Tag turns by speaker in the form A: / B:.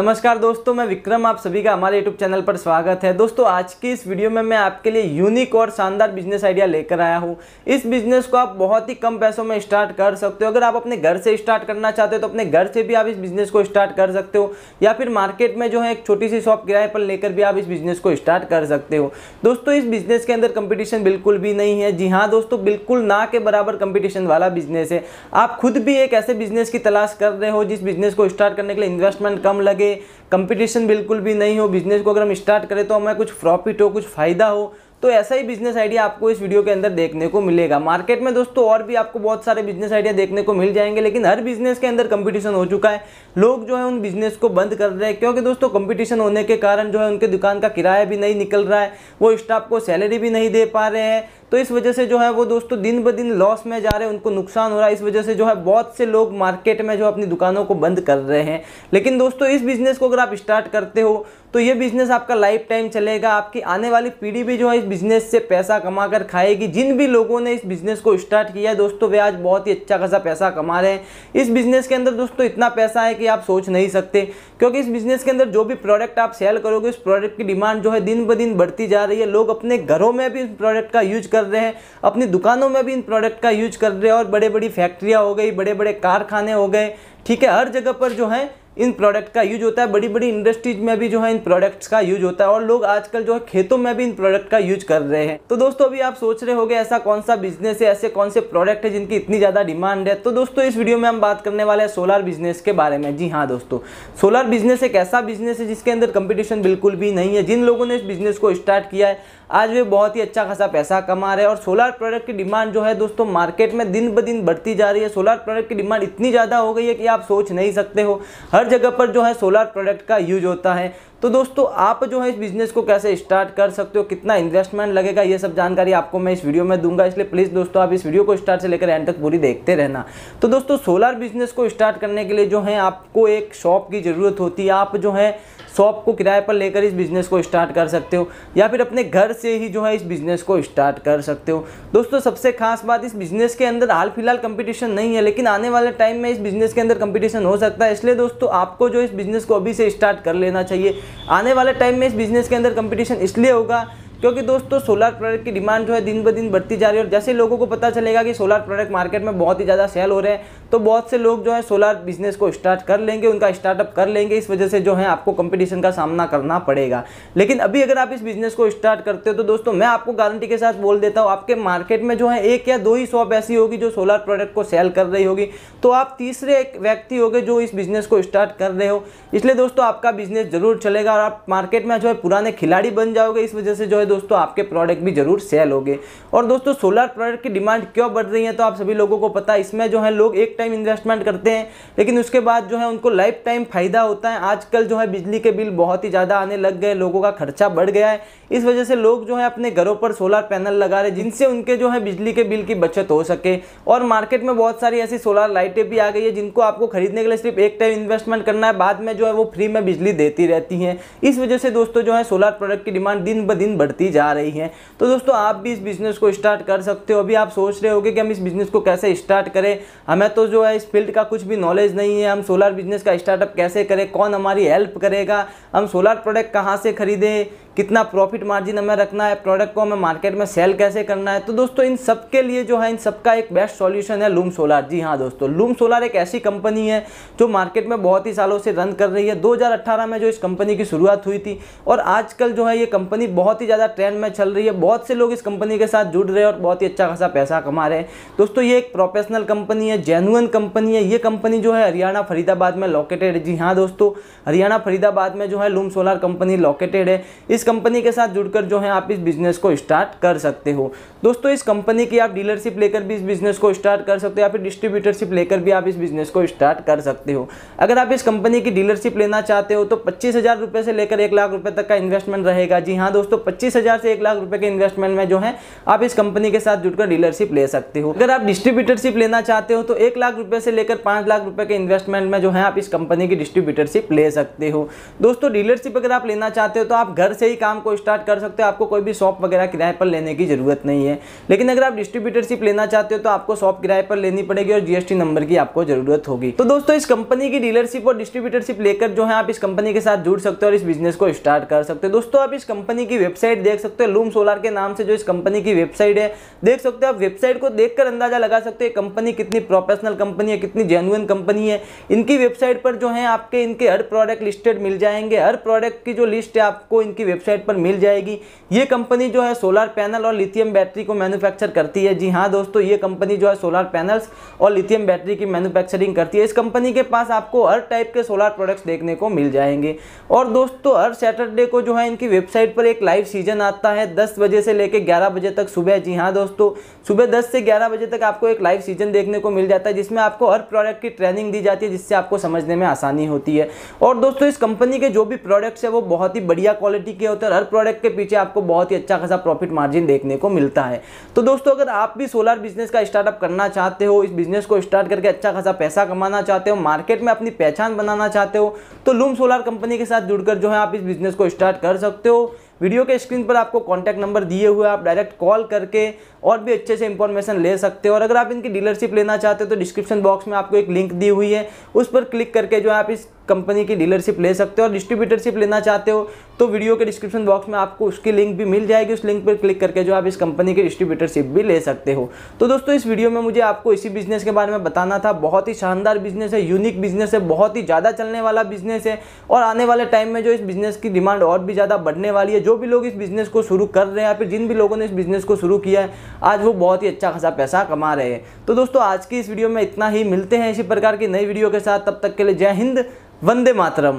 A: नमस्कार दोस्तों मैं विक्रम आप सभी का हमारे YouTube चैनल पर स्वागत है दोस्तों आज की इस वीडियो में मैं आपके लिए यूनिक और शानदार बिजनेस आइडिया लेकर आया हूँ इस बिजनेस को आप बहुत ही कम पैसों में स्टार्ट कर सकते हो अगर आप अपने घर से स्टार्ट करना चाहते हो तो अपने घर से भी आप इस बिजनेस को स्टार्ट कर सकते हो या फिर मार्केट में जो है एक छोटी सी शॉप किराए पर लेकर भी आप इस बिजनेस को स्टार्ट कर सकते हो दोस्तों इस बिजनेस के अंदर कंपिटिशन बिल्कुल भी नहीं है जी हाँ दोस्तों बिल्कुल ना के बराबर कंपिटिशन वाला बिजनेस है आप खुद भी एक ऐसे बिजनेस की तलाश कर रहे हो जिस बिजनेस को स्टार्ट करने के लिए इन्वेस्टमेंट कम लगे कंपटीशन बिल्कुल भी नहीं हो बिजनेस को अगर हम स्टार्ट करें तो हमें कुछ प्रॉफिट हो कुछ फ़ायदा हो तो ऐसा ही बिजनेस आइडिया आपको इस वीडियो के अंदर देखने को मिलेगा मार्केट में दोस्तों और भी आपको बहुत सारे बिजनेस आइडिया देखने को मिल जाएंगे लेकिन हर बिजनेस के अंदर कंपटीशन हो चुका है लोग जो है उन बिजनेस को बंद कर रहे हैं क्योंकि दोस्तों कंपटीशन होने के कारण जो है उनके दुकान का किराया भी नहीं निकल रहा है वो स्टाफ को सैलरी भी नहीं दे पा रहे हैं तो इस वजह से जो है वो दोस्तों दिन ब दिन लॉस में जा रहे हैं उनको नुकसान हो रहा है इस वजह से जो है बहुत से लोग मार्केट में जो अपनी दुकानों को बंद कर रहे हैं लेकिन दोस्तों इस बिज़नेस को अगर आप स्टार्ट करते हो तो ये बिज़नेस आपका लाइफ टाइम चलेगा आपकी आने वाली पीढ़ी भी जो है इस बिज़नेस से पैसा कमा कर खाएगी जिन भी लोगों ने इस बिज़नेस को स्टार्ट किया है दोस्तों वे आज बहुत ही अच्छा खासा पैसा कमा रहे हैं इस बिज़नेस के अंदर दोस्तों इतना पैसा है कि आप सोच नहीं सकते क्योंकि इस बिज़नेस के अंदर जो भी प्रोडक्ट आप सेल करोगे उस प्रोडक्ट की डिमांड जो है दिन ब दिन बढ़ती जा रही है लोग अपने घरों में भी इस प्रोडक्ट का यूज कर कर रहे हैं अपनी दुकानों में भी इन प्रोडक्ट का यूज कर रहे हैं और बड़े बड़ी फैक्ट्रियाँ हो गई बड़े बड़े कारखाने हो गए ठीक है हर जगह पर जो है इन प्रोडक्ट का यूज होता है बड़ी बड़ी इंडस्ट्रीज में भी जो है इन प्रोडक्ट्स का यूज होता है और लोग आजकल जो है खेतों में भी इन प्रोडक्ट का यूज कर रहे हैं तो दोस्तों अभी आप सोच रहे होगे ऐसा कौन सा बिजनेस है ऐसे कौन से प्रोडक्ट है जिनकी इतनी ज़्यादा डिमांड है तो दोस्तों इस वीडियो में हम बात करने वाले हैं सोलर बिजनेस के बारे में जी हाँ दोस्तों सोलर बिजनेस एक ऐसा बिजनेस है जिसके अंदर कंपटीशन बिल्कुल भी नहीं है जिन लोगों ने इस बिजनेस को स्टार्ट किया है आज वे बहुत ही अच्छा खासा पैसा कमा रहे हैं और सोलर प्रोडक्ट की डिमांड जो है दोस्तों मार्केट में दिन ब दिन बढ़ती जा रही है सोलर प्रोडक्ट की डिमांड इतनी ज़्यादा हो गई है कि आप सोच नहीं सकते हो हर जगह पर जो है सोलर प्रोडक्ट का यूज होता है तो दोस्तों आप जो है इस बिज़नेस को कैसे स्टार्ट कर सकते हो कितना इन्वेस्टमेंट लगेगा ये सब जानकारी आपको मैं इस वीडियो में दूंगा इसलिए प्लीज़ दोस्तों आप इस वीडियो को स्टार्ट से लेकर एंड तक पूरी देखते रहना तो दोस्तों सोलर बिज़नेस को स्टार्ट करने के लिए जो है आपको एक शॉप की ज़रूरत होती है आप जो है शॉप को किराए पर लेकर इस बिज़नेस को स्टार्ट कर सकते हो या फिर अपने घर से ही जो है इस बिज़नेस को स्टार्ट कर सकते हो दोस्तों सबसे खास बात इस बिज़नेस के अंदर हाल फिलहाल कंपटीशन नहीं है लेकिन आने वाले टाइम में इस बिज़नेस के अंदर कंपटीशन हो सकता है इसलिए दोस्तों आपको जो इस बिज़नेस को अभी से स्टार्ट कर लेना चाहिए आने वाले टाइम में इस बिज़नेस के अंदर कंपटीशन इसलिए होगा क्योंकि दोस्तों सोलर प्रोडक्ट की डिमांड जो है दिन ब दिन बढ़ती जा रही है और जैसे लोगों को पता चलेगा कि सोलर प्रोडक्ट मार्केट में बहुत ही ज़्यादा सेल हो रहे हैं तो बहुत से लोग जो है सोलर बिजनेस को स्टार्ट कर लेंगे उनका स्टार्टअप कर लेंगे इस वजह से जो है आपको कंपटीशन का सामना करना पड़ेगा लेकिन अभी अगर आप इस बिजनेस को स्टार्ट करते हो तो दोस्तों मैं आपको गारंटी के साथ बोल देता हूँ आपके मार्केट में जो है एक या दो ही शॉप ऐसी होगी जो सोलर प्रोडक्ट को सेल कर रही होगी तो आप तीसरे एक व्यक्ति हो जो इस बिजनेस को स्टार्ट कर रहे हो इसलिए दोस्तों आपका बिजनेस जरूर चलेगा और आप मार्केट में जो है पुराने खिलाड़ी बन जाओगे इस वजह से जो है दोस्तों आपके प्रोडक्ट भी जरूर सेल हो गए और दोस्तों सोलर प्रोडक्ट की डिमांड क्यों बढ़ रही है तो आप सभी लोगों को पता है इसमें जो है लोग एक टाइम इन्वेस्टमेंट करते हैं लेकिन उसके बाद जो है उनको लाइफ टाइम फायदा होता है आजकल जो है बिजली के बिल बहुत ही ज़्यादा आने लग गए लोगों का खर्चा बढ़ गया है इस वजह से लोग जो है अपने घरों पर सोलर पैनल लगा रहे जिनसे उनके जो है बिजली के बिल की बचत हो सके और मार्केट में बहुत सारी ऐसी सोलर लाइटें भी आ गई है जिनको आपको खरीदने के लिए सिर्फ एक टाइम इन्वेस्टमेंट करना है बाद में जो है वो फ्री में बिजली देती रहती हैं इस वजह से दोस्तों जो है सोलर प्रोडक्ट की डिमांड दिन ब दिन बढ़ती बढ़ती जा रही हैं तो दोस्तों आप भी इस बिज़नेस को स्टार्ट कर सकते हो अभी आप सोच रहे होगे कि हम इस बिज़नेस को कैसे स्टार्ट करें हमें तो जो है इस फील्ड का कुछ भी नॉलेज नहीं है हम सोलर बिज़नेस का स्टार्टअप कैसे करें कौन हमारी हेल्प करेगा हम सोलर प्रोडक्ट कहाँ से खरीदें कितना प्रॉफिट मार्जिन हमें रखना है प्रोडक्ट को हमें मार्केट में सेल कैसे करना है तो दोस्तों इन सब के लिए जो है इन सबका एक बेस्ट सॉल्यूशन है लूम सोलार जी हाँ दोस्तों लूम सोलार एक ऐसी कंपनी है जो मार्केट में बहुत ही सालों से रन कर रही है 2018 में जो इस कंपनी की शुरुआत हुई थी और आजकल जो है ये कंपनी बहुत ही ज़्यादा ट्रेंड में चल रही है बहुत से लोग इस कंपनी के साथ जुड़ रहे हैं और बहुत ही अच्छा खासा पैसा कमा रहे हैं दोस्तों ये एक प्रोफेशनल कंपनी है जेनुअन कंपनी है ये कंपनी जो है हरियाणा फरीदाबाद में लोकेटेड जी हाँ दोस्तों हरियाणा फरीदाबाद में जो है लूम सोलार कंपनी लोकेटेड है इस कंपनी के साथ जुड़कर जो है आप इस बिजनेस को स्टार्ट कर सकते हो दोस्तों इस कंपनी की आप डीलरशिप लेकर भी इस बिजनेस को स्टार्ट कर सकते हो या फिर डिस्ट्रीब्यूटरशिप लेकर भी आप इस बिजनेस को स्टार्ट कर सकते हो अगर आप इस कंपनी की डीलरशिप लेना चाहते हो तो पच्चीस हज़ार रुपए से लेकर एक लाख रुपये तक का इन्वेस्टमेंट रहेगा जी हाँ दोस्तों पच्चीस हज़ार से एक लाख रुपये के इन्वेस्टमेंट में जो है आप इस कंपनी के साथ जुड़कर डीलरशिप ले सकते हो अगर आप डिस्ट्रीब्यूटरशिप लेना चाहते हो तो एक लाख रुपये से लेकर पाँच लाख रुपये के इन्वेस्टमेंट में जो है आप इस कंपनी की डिस्ट्रीब्यूटरशिप ले सकते हो दोस्तों डीलरशिप अगर आप लेना चाहते हो तो आप घर से ही ही काम को स्टार्ट कर सकते हो आपको कोई भी शॉप वगैरह किराए पर लेने की ज़रूरत नहीं है लेकिन अगर आप डिस्ट्रीब्यूटरशिप लेना चाहते हो तो आपको शॉप किराए पर लेनी पड़ेगी और जीएसटी नंबर की आपको ज़रूरत होगी तो दोस्तों इस कंपनी की डीलरशिप और डिस्ट्रीब्यूटरशिप लेकर जो है आप इस कंपनी के साथ जुड़ सकते हो और इस बिजनेस को स्टार्ट कर सकते हो दोस्तों आप इस कंपनी की वेबसाइट देख सकते हो लूम सोलार के नाम से जो इस कंपनी की वेबसाइट है देख सकते हो आप वेबसाइट को देखकर अंदाजा लगा सकते हो कंपनी कितनी प्रोफेशनल कंपनी है कितनी जेनुअन कंपनी है इनकी वेबसाइट पर जो है आपके इनके हर प्रोडक्ट लिस्टेड मिल जाएंगे हर प्रोडक्ट की जो लिस्ट है आपको इनकी वेबसाइट वेबसाइट पर मिल जाएगी ये कंपनी जो है सोलर पैनल और लिथियम बैटरी को मैन्युफैक्चर करती है जी हाँ दोस्तों ये कंपनी जो है सोलर पैनल्स और लिथियम बैटरी की मैन्युफैक्चरिंग करती है इस कंपनी के पास आपको हर टाइप के सोलर प्रोडक्ट्स देखने को मिल जाएंगे और दोस्तों हर सैटरडे को जो है इनकी वेबसाइट पर एक लाइव सीजन आता है दस बजे से लेकर ग्यारह बजे तक सुबह जी हाँ दोस्तों सुबह दस से ग्यारह बजे तक आपको एक लाइव सीजन देखने को मिल जाता है जिसमें आपको हर प्रोडक्ट की ट्रेनिंग दी जाती है जिससे आपको समझने में आसानी होती है और दोस्तों इस कंपनी के जो भी प्रोडक्ट्स है वो बहुत ही बढ़िया क्वालिटी के किया होता है हर प्रोडक्ट के पीछे आपको बहुत ही अच्छा खासा प्रॉफिट मार्जिन देखने को मिलता है तो दोस्तों अगर आप भी सोलर बिजनेस का स्टार्टअप करना चाहते हो इस बिजनेस को स्टार्ट करके अच्छा खासा पैसा कमाना चाहते हो मार्केट में अपनी पहचान बनाना चाहते हो तो लूम सोलर कंपनी के साथ जुड़कर जो है आप इस बिजनेस को स्टार्ट कर सकते हो वीडियो के स्क्रीन पर आपको कॉन्टैक्ट नंबर दिए हुए आप डायरेक्ट कॉल करके और भी अच्छे से इंफॉर्मेशन ले सकते हो और अगर आप इनकी डीलरशिप लेना चाहते हो तो डिस्क्रिप्शन बॉक्स में आपको एक लिंक दी हुई है उस पर क्लिक करके जो है आप इस कंपनी की डीलरशिप ले सकते हो और डिस्ट्रीब्यूटरशिप लेना चाहते हो तो वीडियो के डिस्क्रिप्शन बॉक्स में आपको उसकी लिंक भी मिल जाएगी उस लिंक पर क्लिक करके जो आप इस कंपनी की डिस्ट्रीब्यूटरशिप भी ले सकते हो तो दोस्तों इस वीडियो में मुझे आपको इसी बिजनेस के बारे में बताना था बहुत ही शानदार बिजनेस है यूनिक बिजनेस है बहुत ही ज़्यादा चलने वाला बिजनेस है और आने वाले टाइम में जो इस बिजनेस की डिमांड और भी ज़्यादा बढ़ने वाली है जो भी लोग इस बिजनेस को शुरू कर रहे हैं या फिर जिन भी लोगों ने इस बिजनेस को शुरू किया है आज वो बहुत ही अच्छा खासा पैसा कमा रहे हैं तो दोस्तों आज की इस वीडियो में इतना ही मिलते हैं इसी प्रकार की नई वीडियो के साथ तब तक के लिए जय हिंद वंदे मातरम